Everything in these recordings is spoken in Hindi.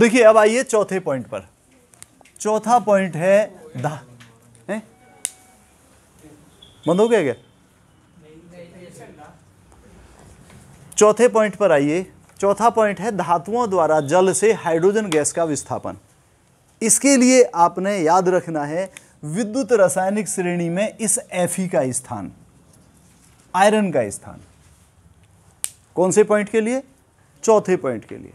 देखिए अब आइए चौथे पॉइंट पर चौथा पॉइंट है दा बंद हो गया क्या चौथे पॉइंट पर आइए चौथा पॉइंट है धातुओं द्वारा जल से हाइड्रोजन गैस का विस्थापन इसके लिए आपने याद रखना है विद्युत रासायनिक श्रेणी में इस एफ का स्थान आयरन का स्थान कौन से पॉइंट के लिए चौथे पॉइंट के लिए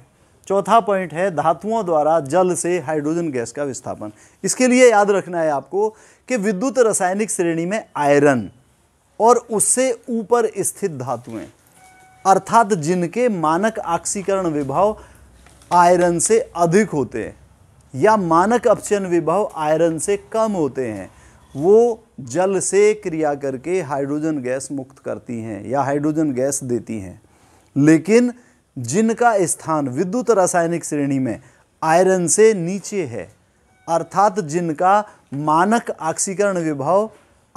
चौथा पॉइंट है धातुओं द्वारा जल से हाइड्रोजन गैस का विस्थापन इसके लिए याद रखना है आपको कि विद्युत रासायनिक श्रेणी में आयरन और उससे ऊपर स्थित धातुएं अर्थात जिनके मानक ऑक्सीकरण विभाव आयरन से अधिक होते हैं या मानक अपचयन विभव आयरन से कम होते हैं वो जल से क्रिया करके हाइड्रोजन गैस मुक्त करती हैं या हाइड्रोजन गैस देती हैं लेकिन जिनका स्थान विद्युत रासायनिक श्रेणी में आयरन से नीचे है अर्थात जिनका मानक ऑक्सीकरण विभव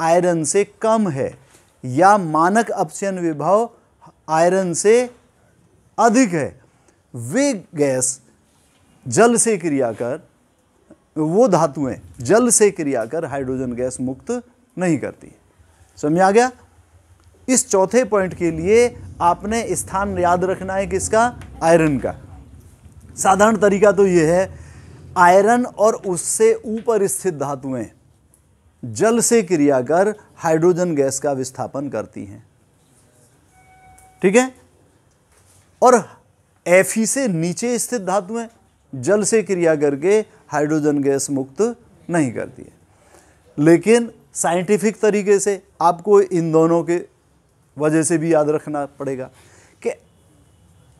आयरन से कम है या मानक अपचयन विभव आयरन से अधिक है वे गैस जल से क्रिया कर वो धातुएं जल से क्रिया कर हाइड्रोजन गैस मुक्त नहीं करती समझ आ गया इस चौथे पॉइंट के लिए आपने स्थान याद रखना है किसका आयरन का साधारण तरीका तो यह है आयरन और उससे ऊपर स्थित धातुएं जल से क्रिया कर हाइड्रोजन गैस का विस्थापन करती हैं ठीक है और एफ से नीचे स्थित धातुएं जल से क्रिया करके हाइड्रोजन गैस मुक्त नहीं करती है लेकिन साइंटिफिक तरीके से आपको इन दोनों के वजह से भी याद रखना पड़ेगा कि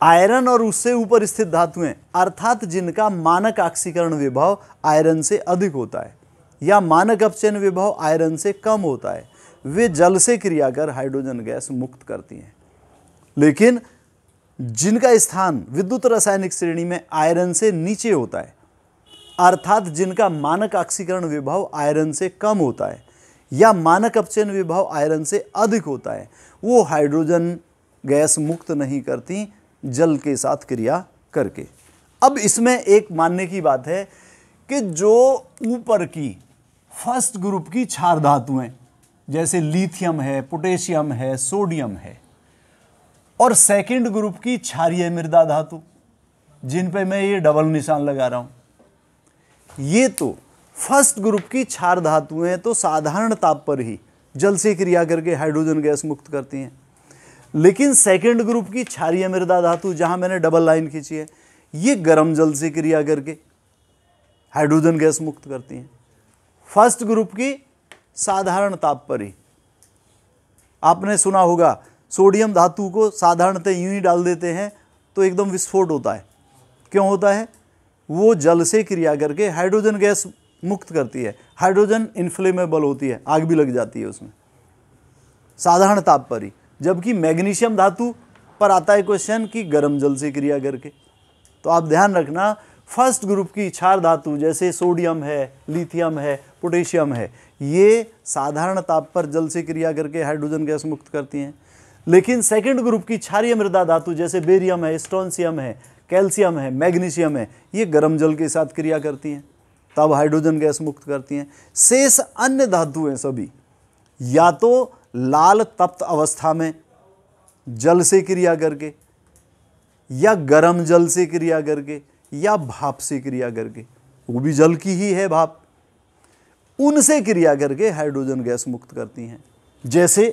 आयरन और उससे ऊपर स्थित धातुएं अर्थात जिनका मानक ऑक्सीकरण विभाव आयरन से अधिक होता है या मानक अपचयन विभाव आयरन से कम होता है वे जल से क्रिया कर हाइड्रोजन गैस मुक्त करती हैं लेकिन जिनका स्थान विद्युत रासायनिक श्रेणी में आयरन से नीचे होता है अर्थात जिनका मानक ऑक्सीकरण विभाव आयरन से कम होता है या मानक अपचयन विभाव आयरन से अधिक होता है वो हाइड्रोजन गैस मुक्त नहीं करती जल के साथ क्रिया करके अब इसमें एक मानने की बात है कि जो ऊपर की फर्स्ट ग्रुप की क्षार धातुएं जैसे लिथियम है पोटेशियम है सोडियम है और सेकंड ग्रुप की क्षारिय मृदा धातु जिन पे मैं ये डबल निशान लगा रहा हूं ये तो फर्स्ट ग्रुप की क्षार धातुएं तो साधारण ताप पर ही जल से क्रिया करके हाइड्रोजन गैस मुक्त करती हैं लेकिन सेकेंड ग्रुप की क्षारिय मृदा धातु जहां मैंने डबल लाइन खींची है ये गर्म जल से क्रिया करके हाइड्रोजन गैस मुक्त करती हैं फर्स्ट ग्रुप की साधारण ताप पर ही आपने सुना होगा सोडियम धातु को साधारणतः यूं ही डाल देते हैं तो एकदम विस्फोट होता है क्यों होता है वो जल से क्रिया करके हाइड्रोजन गैस मुक्त करती है हाइड्रोजन इन्फ्लेमेबल होती है आग भी लग जाती है उसमें साधारण ताप पर ही जबकि मैग्नीशियम धातु पर आता है क्वेश्चन कि गर्म जल से क्रिया करके तो आप ध्यान रखना फर्स्ट ग्रुप की क्षार धातु जैसे सोडियम है लिथियम है पोटेशियम है ये साधारण ताप पर जल से क्रिया करके हाइड्रोजन गैस मुक्त करती हैं लेकिन सेकेंड ग्रुप की क्षारिय मृदा धातु जैसे बेरियम है स्टोनसियम है कैल्शियम है मैग्नीशियम है ये गर्म जल के साथ क्रिया करती हैं तब हाइड्रोजन गैस मुक्त करती हैं शेष अन्य धातुएं सभी या तो लाल तप्त अवस्था में जल से क्रिया करके या गर्म जल से क्रिया करके या भाप से क्रिया करके वो भी जल की ही है भाप उनसे क्रिया करके हाइड्रोजन गैस मुक्त करती हैं जैसे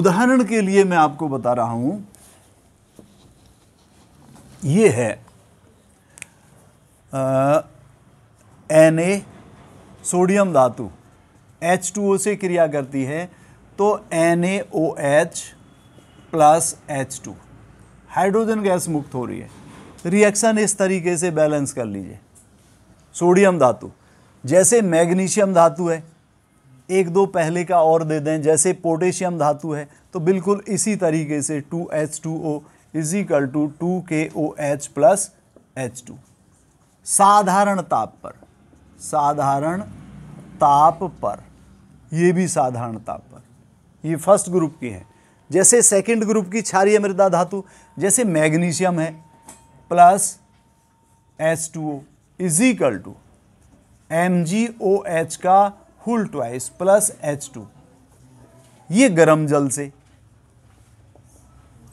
उदाहरण के लिए मैं आपको बता रहा हूं ये है एन ए सोडियम धातु एच टू ओ से क्रिया करती है तो N A O H plus H two hydrogen gas मुक्त हो रही है रिएक्शन इस तरीके से बैलेंस कर लीजिए सोडियम धातु जैसे मैग्नीशियम धातु है एक दो पहले का और दे दें जैसे पोटेशियम धातु है तो बिल्कुल इसी तरीके से two H two O is equal to two K O H plus H two साधारण ताप पर साधारण ताप पर ये भी साधारण ताप पर ये फर्स्ट ग्रुप की है जैसे सेकंड ग्रुप की क्षारीय मृदा धातु जैसे मैग्नीशियम है plus H two O is equal to M G O H का whole twice plus H two ये गर्म जल से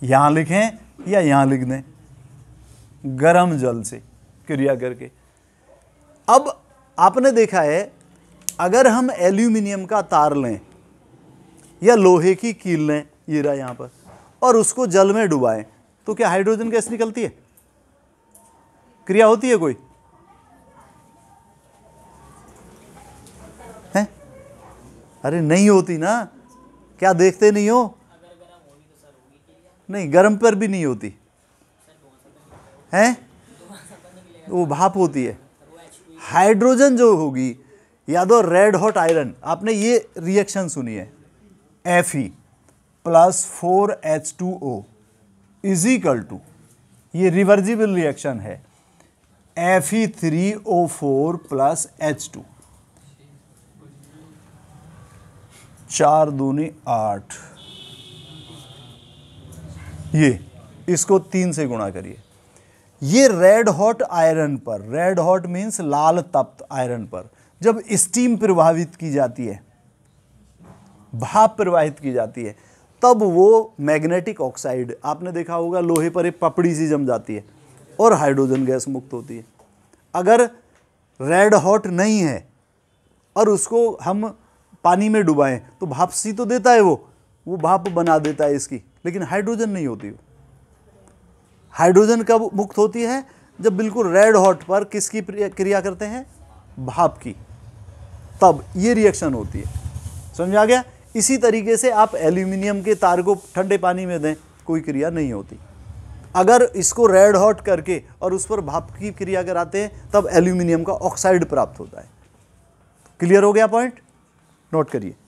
यहां लिखें या यहां लिख दें गर्म जल से क्रिया करके अब आपने देखा है अगर हम एल्यूमिनियम का तार लें या लोहे की कील लें ये रहा यहाँ पर और उसको जल में डुबाएं तो क्या हाइड्रोजन गैस निकलती है क्रिया होती है कोई है अरे नहीं होती ना क्या देखते नहीं हो नहीं गर्म पर भी नहीं होती हैं वो भाप होती है हाइड्रोजन जो होगी या तो रेड हॉट आयरन आपने ये रिएक्शन सुनी है F E plus four H two O is equal to ये रिवर्जिबल रिएक्शन है F E three O four plus H two चार दूनी आठ ये इसको तीन से गुणा करिए ये रेड हॉट आयरन पर रेड हॉट मीन्स लाल तप्त आयरन पर जब स्टीम प्रभावित की जाती है भाप प्रवाहित की जाती है तब वो मैग्नेटिक ऑक्साइड आपने देखा होगा लोहे पर एक पपड़ी सी जम जाती है और हाइड्रोजन गैस मुक्त होती है अगर रेड हॉट नहीं है और उसको हम पानी में डुबाएं तो भाप सी तो देता है वो वो भाप बना देता है इसकी लेकिन हाइड्रोजन नहीं होती वो हाइड्रोजन कब मुक्त होती है जब बिल्कुल रेड हॉट पर किसकी क्रिया करते हैं भाप की तब ये रिएक्शन होती है समझ आ गया इसी तरीके से आप एल्यूमिनियम के तार को ठंडे पानी में दें कोई क्रिया नहीं होती अगर इसको रेड हॉट करके और उस पर भाप की क्रिया कराते हैं तब एल्यूमिनियम का ऑक्साइड प्राप्त होता है क्लियर हो गया पॉइंट नोट करिए